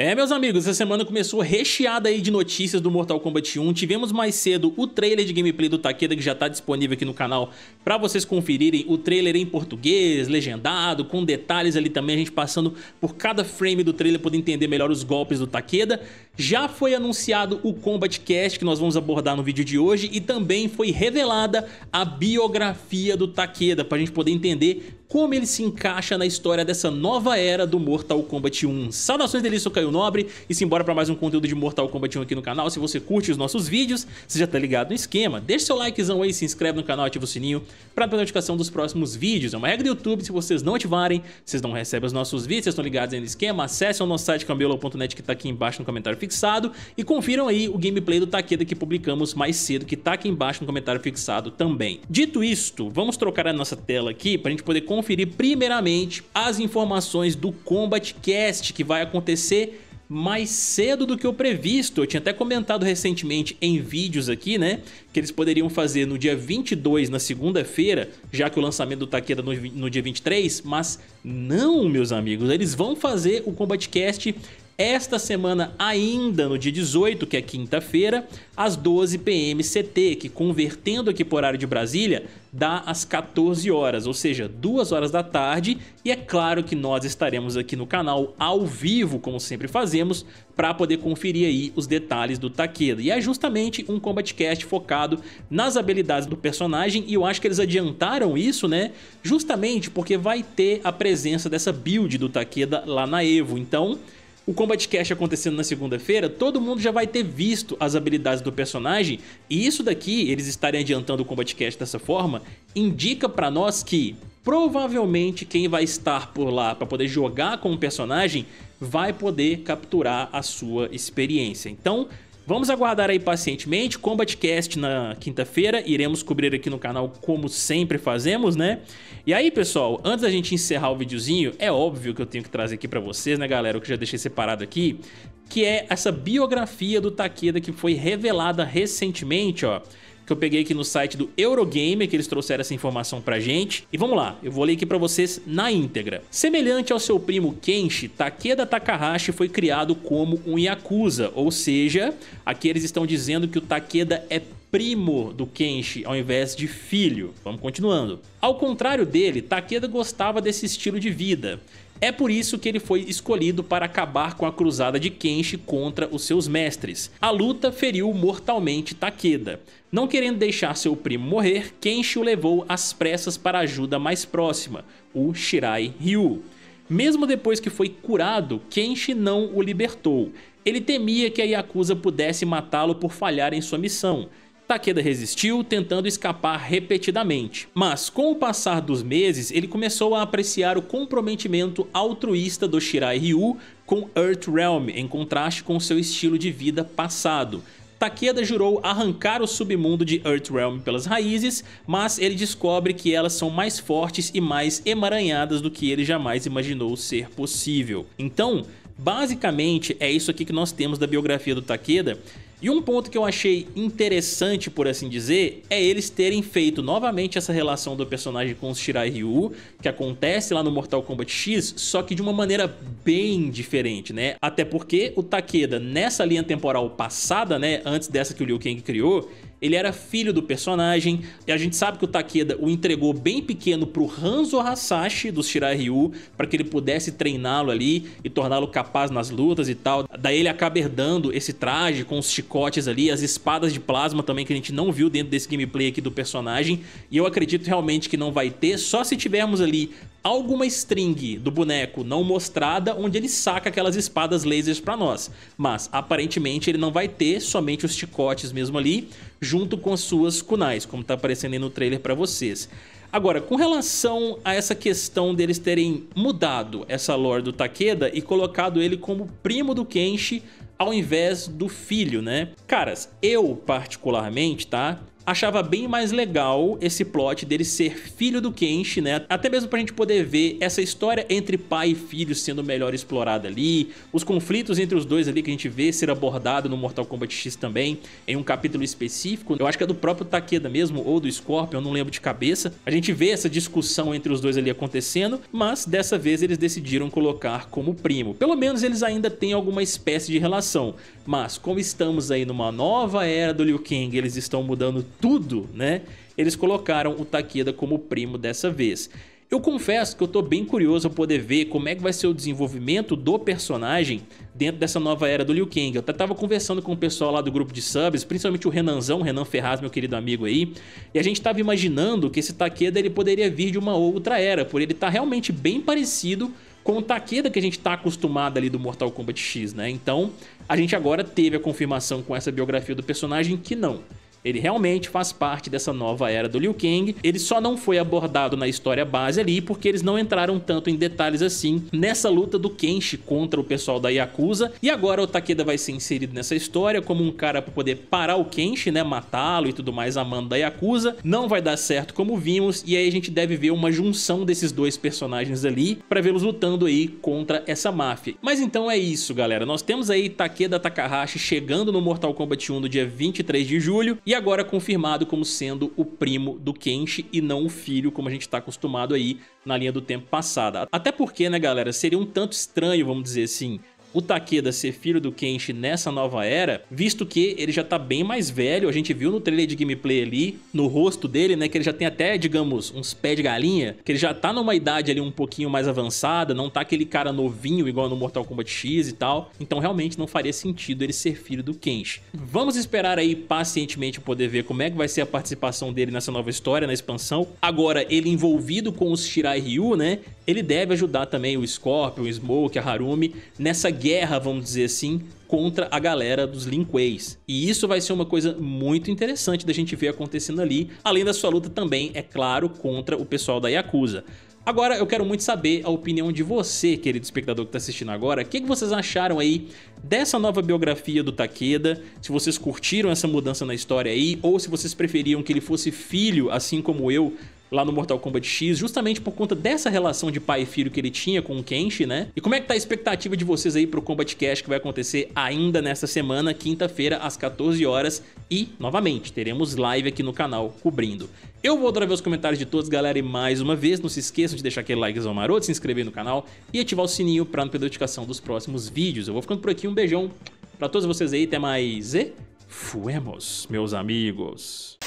É, meus amigos, essa semana começou recheada aí de notícias do Mortal Kombat 1. Tivemos mais cedo o trailer de gameplay do Takeda, que já tá disponível aqui no canal para vocês conferirem o trailer em português, legendado, com detalhes ali também, a gente passando por cada frame do trailer, poder entender melhor os golpes do Takeda. Já foi anunciado o Combat Cast, que nós vamos abordar no vídeo de hoje, e também foi revelada a biografia do Takeda, pra gente poder entender como ele se encaixa na história dessa nova era do Mortal Kombat 1. Saudações dele, sou Caio Nobre e simbora para mais um conteúdo de Mortal Kombat 1 aqui no canal. Se você curte os nossos vídeos, você já tá ligado no esquema. Deixa seu likezão aí, se inscreve no canal, ativa o sininho para ter notificação dos próximos vídeos. É uma regra do YouTube, se vocês não ativarem, vocês não recebem os nossos vídeos, vocês estão ligados aí no esquema. Acesse o nosso site cambelo.net que tá aqui embaixo no comentário fixado e confiram aí o gameplay do Takeda que publicamos mais cedo, que tá aqui embaixo no comentário fixado também. Dito isto, vamos trocar a nossa tela aqui pra gente poder conferir primeiramente as informações do Combat Cast que vai acontecer mais cedo do que o previsto. Eu tinha até comentado recentemente em vídeos aqui, né? Que eles poderiam fazer no dia 22, na segunda-feira, já que o lançamento do Takeda no, no dia 23, mas não, meus amigos. Eles vão fazer o Combatcast esta semana ainda, no dia 18, que é quinta-feira, às 12 pm CT, que convertendo aqui por o horário de Brasília, dá às 14 horas, ou seja, 2 horas da tarde, e é claro que nós estaremos aqui no canal ao vivo, como sempre fazemos, para poder conferir aí os detalhes do Takeda. E é justamente um Combat Cast focado nas habilidades do personagem, e eu acho que eles adiantaram isso, né? Justamente porque vai ter a presença dessa build do Takeda lá na EVO, então o Combat Cash acontecendo na segunda-feira, todo mundo já vai ter visto as habilidades do personagem, e isso daqui, eles estarem adiantando o Combat Cash dessa forma, indica pra nós que provavelmente quem vai estar por lá para poder jogar com o personagem vai poder capturar a sua experiência. Então, Vamos aguardar aí pacientemente. Combatcast na quinta-feira. Iremos cobrir aqui no canal como sempre fazemos, né? E aí, pessoal, antes da gente encerrar o videozinho, é óbvio que eu tenho que trazer aqui para vocês, né, galera? O que já deixei separado aqui, que é essa biografia do Takeda que foi revelada recentemente, ó que eu peguei aqui no site do Eurogamer, que eles trouxeram essa informação pra gente. E vamos lá, eu vou ler aqui pra vocês na íntegra. Semelhante ao seu primo Kenshi, Takeda Takahashi foi criado como um Yakuza, ou seja, aqui eles estão dizendo que o Takeda é primo do Kenshi ao invés de filho. Vamos continuando. Ao contrário dele, Takeda gostava desse estilo de vida. É por isso que ele foi escolhido para acabar com a cruzada de Kenshi contra os seus mestres. A luta feriu mortalmente Takeda. Não querendo deixar seu primo morrer, Kenshi o levou às pressas para a ajuda mais próxima, o Shirai Ryu. Mesmo depois que foi curado, Kenshi não o libertou. Ele temia que a Yakuza pudesse matá-lo por falhar em sua missão, Takeda resistiu, tentando escapar repetidamente. Mas com o passar dos meses, ele começou a apreciar o comprometimento altruísta do Shirai Ryu com Earthrealm, em contraste com seu estilo de vida passado. Takeda jurou arrancar o submundo de Earthrealm pelas raízes, mas ele descobre que elas são mais fortes e mais emaranhadas do que ele jamais imaginou ser possível. Então, basicamente é isso aqui que nós temos da biografia do Takeda, e um ponto que eu achei interessante, por assim dizer, é eles terem feito novamente essa relação do personagem com os Shirai Ryu, que acontece lá no Mortal Kombat X, só que de uma maneira bem diferente, né? Até porque o Takeda, nessa linha temporal passada, né, antes dessa que o Liu Kang criou, ele era filho do personagem, e a gente sabe que o Takeda o entregou bem pequeno pro Hanzo Hasashi do Shirai Ryu, para que ele pudesse treiná-lo ali e torná-lo capaz nas lutas e tal. Daí ele acaba herdando esse traje com os chicotes ali, as espadas de plasma também que a gente não viu dentro desse gameplay aqui do personagem. E eu acredito realmente que não vai ter, só se tivermos ali alguma string do boneco não mostrada onde ele saca aquelas espadas lasers pra nós. Mas aparentemente ele não vai ter somente os chicotes mesmo ali, junto com as suas kunais, como tá aparecendo aí no trailer pra vocês. Agora, com relação a essa questão deles terem mudado essa lore do Takeda e colocado ele como primo do Kenshi ao invés do filho, né? Caras, eu particularmente, tá? achava bem mais legal esse plot dele ser filho do Kenshi, né? Até mesmo pra gente poder ver essa história entre pai e filho sendo melhor explorada ali, os conflitos entre os dois ali que a gente vê ser abordado no Mortal Kombat X também, em um capítulo específico, eu acho que é do próprio Takeda mesmo, ou do Scorpion, não lembro de cabeça. A gente vê essa discussão entre os dois ali acontecendo, mas dessa vez eles decidiram colocar como primo. Pelo menos eles ainda têm alguma espécie de relação, mas como estamos aí numa nova era do Liu Kang, eles estão mudando tudo, né? Eles colocaram o Takeda como primo dessa vez. Eu confesso que eu tô bem curioso a poder ver como é que vai ser o desenvolvimento do personagem dentro dessa nova era do Liu Kang. Eu até tava conversando com o pessoal lá do grupo de subs, principalmente o Renanzão, Renan Ferraz, meu querido amigo aí, e a gente tava imaginando que esse Takeda ele poderia vir de uma outra era, por ele tá realmente bem parecido com o Takeda que a gente tá acostumado ali do Mortal Kombat X, né? Então, a gente agora teve a confirmação com essa biografia do personagem que não. Ele realmente faz parte dessa nova era do Liu Kang. Ele só não foi abordado na história base ali porque eles não entraram tanto em detalhes assim nessa luta do Kenshi contra o pessoal da Yakuza. E agora o Takeda vai ser inserido nessa história como um cara para poder parar o Kenshi, né, matá-lo e tudo mais amando da Yakuza. Não vai dar certo como vimos e aí a gente deve ver uma junção desses dois personagens ali para vê-los lutando aí contra essa máfia. Mas então é isso, galera. Nós temos aí Takeda Takahashi chegando no Mortal Kombat 1 no dia 23 de julho e agora confirmado como sendo o primo do Kenshi e não o filho, como a gente está acostumado aí na linha do tempo passada. Até porque, né, galera, seria um tanto estranho, vamos dizer assim, o Takeda ser filho do Kenshi nessa nova era, visto que ele já tá bem mais velho, a gente viu no trailer de gameplay ali, no rosto dele, né, que ele já tem até, digamos, uns pés de galinha, que ele já tá numa idade ali um pouquinho mais avançada, não tá aquele cara novinho igual no Mortal Kombat X e tal, então realmente não faria sentido ele ser filho do Kenshi. Vamos esperar aí pacientemente poder ver como é que vai ser a participação dele nessa nova história, na expansão. Agora, ele envolvido com os Shirai Ryu, né, ele deve ajudar também o Scorpion, o Smoke, a Harumi nessa guerra, vamos dizer assim, contra a galera dos Lin Kueis. E isso vai ser uma coisa muito interessante da gente ver acontecendo ali, além da sua luta também, é claro, contra o pessoal da Yakuza. Agora eu quero muito saber a opinião de você, querido espectador que está assistindo agora. O que, que, vocês acharam aí dessa nova biografia do Takeda? Se vocês curtiram essa mudança na história aí, ou se vocês preferiam que ele fosse filho, assim como eu, lá no Mortal Kombat X, justamente por conta dessa relação de pai e filho que ele tinha com o Kenshi, né? E como é que tá a expectativa de vocês aí pro Combat Cash que vai acontecer ainda nesta semana, quinta-feira, às 14 horas e, novamente, teremos live aqui no canal cobrindo. Eu vou adorar ver os comentários de todos, galera, e mais uma vez, não se esqueçam de deixar aquele likezão maroto, se inscrever no canal e ativar o sininho pra não perder a notificação dos próximos vídeos. Eu vou ficando por aqui, um beijão pra todos vocês aí, até mais e fuemos, meus amigos.